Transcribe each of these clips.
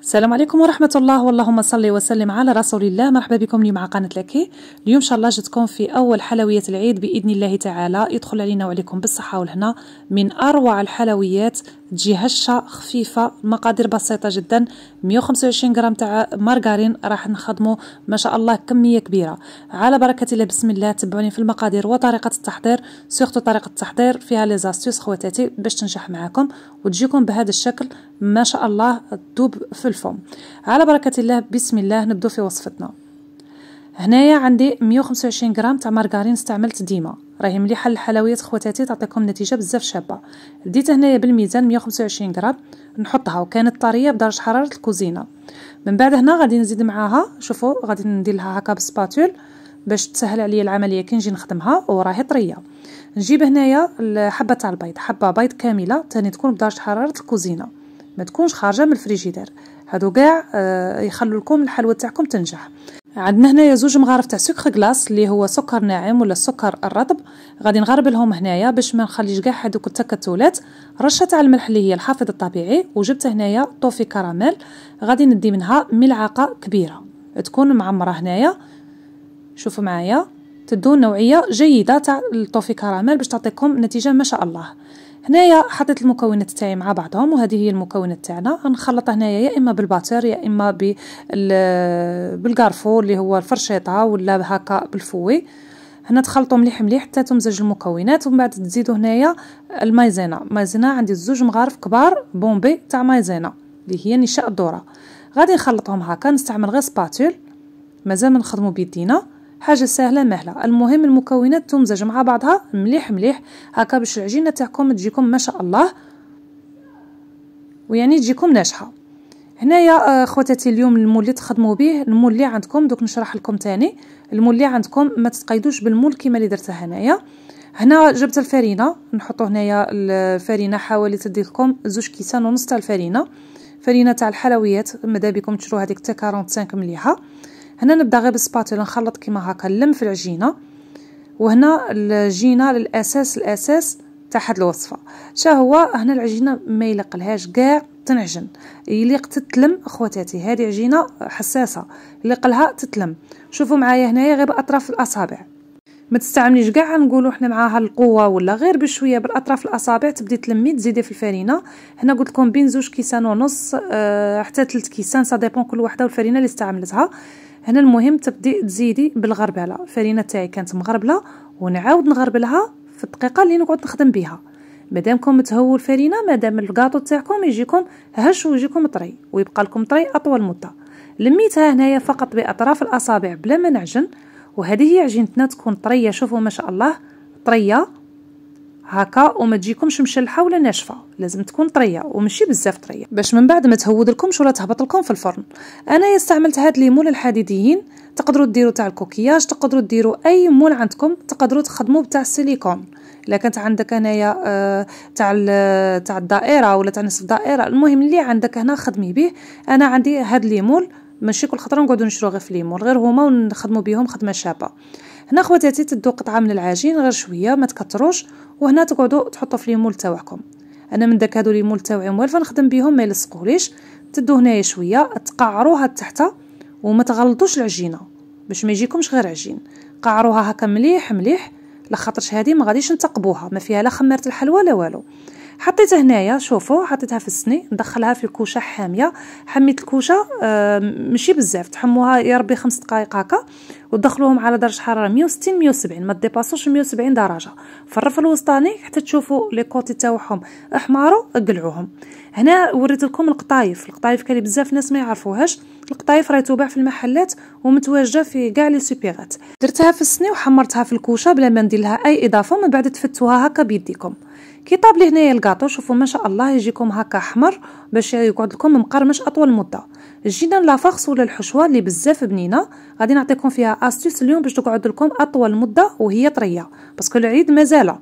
السلام عليكم ورحمة الله واللهم صل وسلم على رسول الله مرحبا بكم اليوم مع قناة لكي اليوم إن شاء الله جاتكم في أول حلويات العيد بإذن الله تعالى يدخل علينا وعليكم بالصحة والهنا من أروع الحلويات تجي هشه خفيفه مقادير بسيطه جدا 125 غرام تاع مارغرين راح نخدمو ما شاء الله كميه كبيره على بركه الله بسم الله تبعوني في المقادير وطريقه التحضير سورتو طريقه التحضير فيها لي زاستيس خواتاتي باش تنجح معاكم وتجيكم بهذا الشكل ما شاء الله تذوب في الفم على بركه الله بسم الله نبدو في وصفتنا هنايا عندي 125 غرام تاع مارغرين استعملت ديما راهي مليحه للحلويات خواتاتي تعطيكم نتيجه بزاف شابه بديت هنايا بالميزان 125 غرام نحطها وكانت طريه بدرجه حراره الكوزينه من بعد هنا غادي نزيد معاها شوفوا غادي ندير لها هكا بسباتول باش تسهل عليا العمليه كي نجي نخدمها وراهي طريه نجيب هنايا الحبه تاع البيض حبه بيض كامله تاني تكون بدرجه حراره الكوزينه ما تكونش خارجه من الفريجيدير هادو كاع آه، يخلوا لكم الحلوه تاعكم تنجح عندنا هنايا زوج مغارف تاع سكر كلاص اللي هو سكر ناعم ولا السكر الرطب غادي نغرب لهم هنايا باش ما نخليش كاع هذوك التكتلات رشه تاع الملح اللي هي الحافظ الطبيعي وجبت هنايا طوفي كراميل غادي ندي منها ملعقه كبيره تكون معمره هنايا شوفوا معايا تدو نوعيه جيده تاع الطوفي كراميل باش تعطيكم نتيجه ما شاء الله هنايا حطيت المكونات تاعي مع بعضهم وهذه هي المكونات تاعنا غنخلط هنايا يا اما بالباتير يا اما بالكارفو اللي هو الفرشيطه ولا هكا بالفوي هنا تخلطوا مليح مليح حتى تمزج المكونات ومن بعد تزيدوا هنايا المايزينا مايزينا عندي زوج مغارف كبار بومبي تاع مايزينا اللي هي نشاء الذره غادي نخلطهم هكا نستعمل غير سباتول مازال ما نخدموا بيدينا حاجه سهله مهله المهم المكونات تمزج مع بعضها مليح مليح هكا باش العجينه تاعكم تجيكم ما شاء الله ويعني تجيكم ناجحه هنايا آه، خواتاتي اليوم المول اللي تخدموا به المول اللي عندكم دوك نشرح لكم تاني المول اللي عندكم ما تتقيدوش بالمول كيما اللي درته هنايا هنا جبت الفرينه نحطوا هنايا الفرينه حوالي تدي لكم زوج كيسان ونص تاع الفرينه فرينه تاع الحلويات مادابيكم تشرو هذيك تاع 45 مليحه هنا نبدا غير بالسباتولا نخلط كيما هكا نلم في العجينه وهنا الجينا للاساس الاساس تاع هاد الوصفه شا هو هنا العجينه ما يلقلهاش كاع تنعجن يليق تتلم اخواتاتي هذه عجينه حساسه يليقلها تتلم شوفوا معايا هنايا غير باطراف الاصابع ما تستعمليش كاع نقولوا احنا معاها القوه ولا غير بشويه بالاطراف الاصابع تبدي تلمي تزيدي في الفرينه هنا قلت لكم بين زوج كيسان ونص اه حتى ثلاث كيسان سا ديبون كل وحده والفرينه اللي استعملتها هنا المهم تبدي تزيدي بالغربله الفرينه تاعي كانت مغربله ونعاود نغربلها في الدقيقه اللي نقعد نخدم بها مادامكم تهووا الفرينه مادام الكاطو تاعكم يجيكم هش ويجيكم طري ويبقى لكم طري اطول مده لميتها هنايا فقط باطراف الاصابع بلا ما نعجن وهذه هي عجينتنا تكون طريه شوفوا ما شاء الله طريه هكا وما تجيكمش مشلحه ولا ناشفه لازم تكون طريه ومشي بزاف طريه باش من بعد ما تهود لكمش ولا تهبط لكم في الفرن انا استعملت هاد ليمون الحديديين تقدروا ديروا تاع الكوكياج تقدروا ديروا اي مول عندكم تقدروا تخدموا بتاع السيليكون الا كانت عندك هنايا آه، تاع تاع الدائره ولا تاع نصف دائره المهم اللي عندك هنا خدمي به انا عندي هاد ليمول ماشي كل خطره نقعدو نشرو غير في ليمون غير هما ونخدموا بهم خدمه شابه هنا خواتاتي تدو قطعه من العجين غير شويه ما تكتروش وهنا تقعدوا تحطوا في ليمول تاعكم انا من داك هادو ليمول تاعي موالفه نخدم بهم ما يلصقوليش تدو هنايا شويه تقعروها تحت وما تغلطوش العجينه باش ما يجيكمش غير عجين قعروها هكا مليح مليح لخاطرش هذه ما غاديش نتقبوها ما فيها لا خماره الحلوى لا والو حطيتها هنايا شوفوا حطيتها في السني ندخلها في الكوشه حاميه حميت الكوشه آه ماشي بزاف تحموها يا ربي خمس دقائق هكا ودخلوهم على درجه حراره 160 170 ما ديباسوش 170 درجه في الرف الوسطاني حتى تشوفوا لي كوتي تاعهم احمروا قلعوهم هنا وريت لكم القطايف القطايف كاين بزاف ناس ما يعرفوهاش القطايف راهي تباع في المحلات ومتواجده في كاع لي سوبيرات درتها في السني وحمرتها في الكوشه بلا ما ندير لها اي اضافه من بعد تفتوها هكا بيديكم كي طاب لي هنايا الكاطو شوفوا ما شاء الله يجيكم هكا احمر باش يقعد لكم مقرمش اطول مده جينا لافاخس ولا الحشوه اللي بزاف بنينه غادي نعطيكم فيها استيس اليوم باش تقعد لكم اطول مده وهي طريه باسكو العيد مازال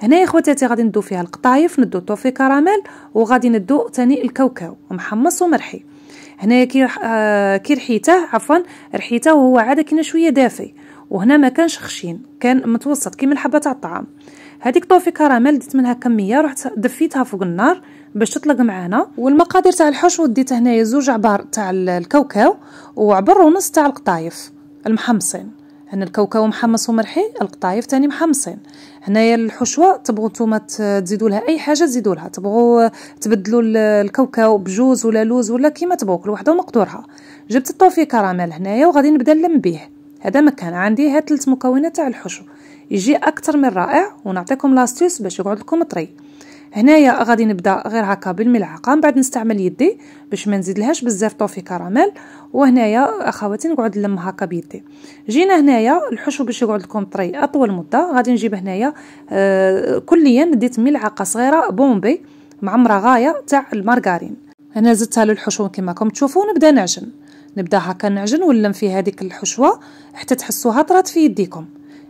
هنايا خواتاتي غادي ندو فيها القطايف ندو توفي كراميل وغادي ندو تاني الكاوكاو محمص ومرحي هنايا كي آه كي رحيته عفوا رحيته وهو عاد كنا شويه دافي وهنا ما كانش خشين كان متوسط كيما الحبه تاع الطعام هذيك طوفي كراميل ديت منها كميه رحت دفيتها فوق النار باش تطلق معانا والمقادير تاع الحشو ديت هنايا زوج عبار تاع الكاوكاو وعبر ونص تاع القطايف المحمصين هنا الكاوكاو محمص ومرحي القطايف تاني محمصين هنايا الحشوه تبغوا نتوما تزيدوا لها اي حاجه تزيدوا لها تبغوا تبدلوا الكاوكاو بجوز ولا لوز ولا كيما تبغوا كل وحده ومقدورها جبت الطوفي كراميل هنايا وغادي نبدا نلم بيه هذا ما كان عندي هاد ثلاث مكونات تاع الحشو يجي اكثر من رائع ونعطيكم لاستيس باش يقعد لكم طري هنايا غادي نبدا غير هكا بالملعقه من بعد نستعمل يدي باش ما نزيدلهاش بزاف طوفي كراميل وهنايا اخواتي نقعد نلم هكا بيدي جينا هنايا الحشو باش يقعد لكم طري اطول مده غادي نجيب هنايا آه كليا ديت ملعقه صغيره بومبي معمره غايه تاع المارغارين انا زدتها للحشو كما راكم تشوفوا نبدا نعجن نبدا هكا نعجن ونلم في هذيك الحشوه حتى تحسوها طرات في يديكم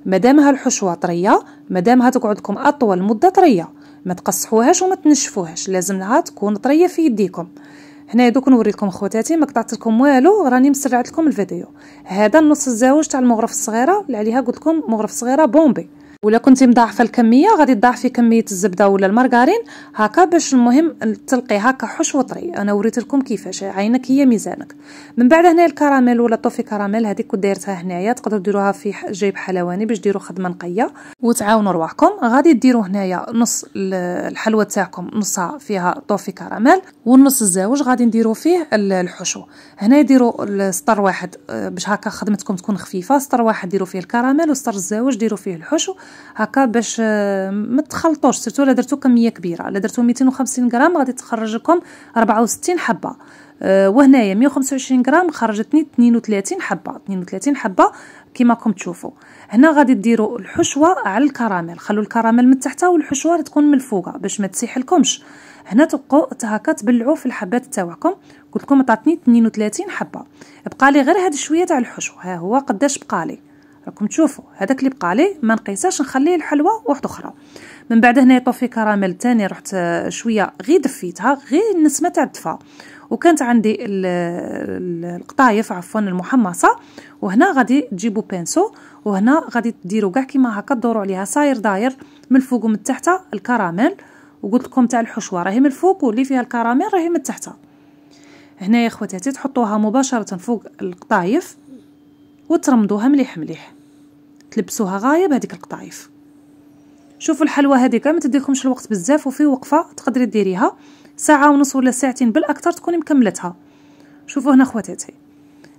مادام الحشوه طريه مادام تقعدكم اطول مده طريه ما تقصحوهاش وما تنشفوهاش لازم لها تكون طريه في يديكم هنا دوك نوريكم خواتاتي ما قطعت لكم والو راني مسرعت لكم الفيديو هذا النص الزاوج تاع المغرف الصغيره اللي عليها قلت لكم مغرف صغيره بومبي ولا كنتي مضاعفه الكميه غادي تضاعفي كميه الزبده ولا المارغرين هكا باش المهم تلقي هكا حشو طري انا وريت لكم كيفاش عينك هي ميزانك من بعد هنا الكراميل ولا طوفي كراميل هذيك كنت دايرتها هنايا تقدروا ديروها في جيب حلواني باش ديروا خدمه نقيه وتعاونوا رواحكم غادي ديروا هنايا نص الحلوه تاعكم نصها فيها طوفي كراميل والنص الزاوج غادي نديروا فيه الحشو هنا ديروا سطر واحد آه، باش هكا خدمتكم تكون خفيفه سطر واحد ديروا فيه الكراميل والسطر الزاوج ديروا فيه الحشو هكا باش آه، ما تخلطوش سيرتو الا درتو كميه كبيره الا درتو 250 غرام غادي تخرج لكم 64 حبه آه، وهنايا 125 غرام خرجتني 32 حبه 32 حبه كما راكم تشوفوا هنا غادي ديروا الحشوه على الكراميل خلوا الكراميل من تحت والحشوه تكون من الفوق باش ما تسيحلكمش هنا تبقوا هكا تبلعوا في الحبات تاعكم قلت لكم عطاتني 32 حبه بقى لي غير هاد شويه تاع الحشوه ها هو قداش بقى لي راكم تشوفوا هذاك اللي بقى ليه ما نقيساش نخليه الحلوه واحده اخرى من بعد هنا يطوفي كراميل تاني رحت شويه غير دفيتها غير النسمه تاع الدفا وكانت عندي القطايف عفوا المحمصه وهنا غادي تجيبوا بانسو وهنا غادي ديروا كاع كيما هكا دوروا عليها صاير داير من الفوق ومن تحت الكراميل وقلت لكم تاع الحشوه راهي من الفوق واللي فيها الكراميل راهي من تحت هنايا خواتاتي تحطوها مباشره فوق القطايف وترمدوها مليح مليح تلبسوها غايه بهذيك القطايف شوفوا الحلوى هذيك ما تديكمش الوقت بزاف وفي وقفه تقدري ديريها ساعه ونص ولا ساعتين بالاكثر تكوني مكملتها شوفوا هنا خواتاتي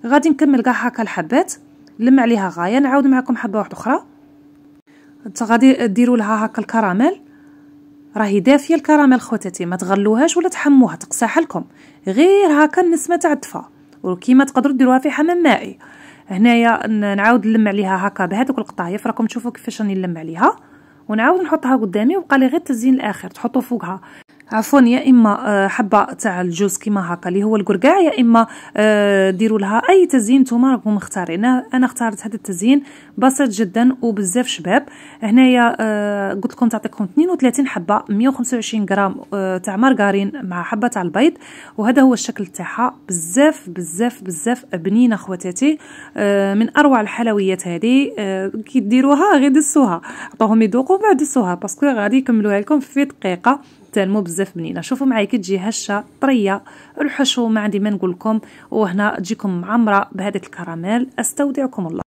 غادي نكمل كاع هكا الحبات نلم عليها غايه نعاود معكم حبه واحده اخرى غادي ديروا لها هكا الكراميل راهي دافيه الكراميل خواتاتي ما تغلوهاش ولا تحموها تقساح لكم غير هكا النسمه تاع الدفا وكيما تقدروا ديروها في حمام مائي هنايا نعاود نلم عليها هكا بهذوك القطايف راكم تشوفوا كيفاش راني نلم عليها ونعاود نحطها قدامي وبقى لي غير التزيين الاخر تحطوا فوقها عفوا يا اما آه، حبه تاع الجوز كيما هكا اللي هو القرقاع يا اما آه، ديروا لها اي تزيين نتوما راكم مختارينه انا اختارت هذا التزيين بسيط جدا وبزاف شباب هنايا آه قلت لكم تعطيكم 32 حبه 125 غرام آه تاع مارغرين مع حبه تاع البيض وهذا هو الشكل تاعها بزاف بزاف بزاف بنينه خواتاتي آه من اروع الحلويات هذه آه كي ديروها غير دسوها عطوهم يذوقوا بعد دسوها باسكو غادي يكملوها لكم في دقيقه تلمو بزاف بنينه شوفوا معايا كي تجي هشه طريه الحشو ما عندي ما نقول لكم وهنا تجيكم معمره حمراء بهذه الكراميل أستودعكم الله